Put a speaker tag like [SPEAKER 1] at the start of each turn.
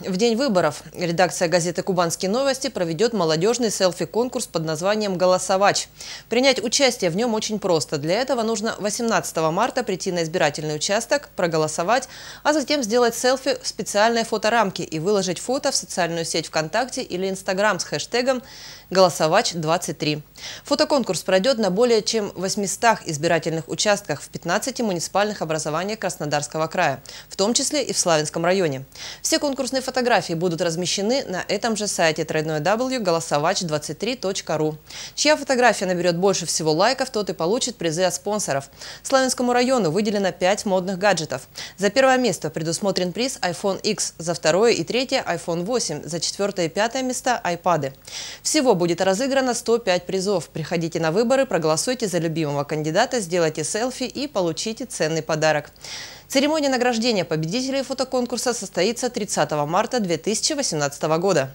[SPEAKER 1] В день выборов редакция газеты «Кубанские новости» проведет молодежный селфи-конкурс под названием «Голосовач». Принять участие в нем очень просто. Для этого нужно 18 марта прийти на избирательный участок, проголосовать, а затем сделать селфи в специальной фоторамке и выложить фото в социальную сеть ВКонтакте или Инстаграм с хэштегом «Голосовач23». Фотоконкурс пройдет на более чем 800 избирательных участках в 15 муниципальных образованиях Краснодарского края, в том числе и в Славянском районе. Все конкурсные Фотографии будут размещены на этом же сайте www.голосовач23.ru. Чья фотография наберет больше всего лайков, тот и получит призы от спонсоров. Славянскому району выделено 5 модных гаджетов. За первое место предусмотрен приз iPhone X, за второе и третье iPhone 8, за четвертое и пятое места iPad. Всего будет разыграно 105 призов. Приходите на выборы, проголосуйте за любимого кандидата, сделайте селфи и получите ценный подарок. Церемония награждения победителей фотоконкурса состоится 30 марта 2018 года.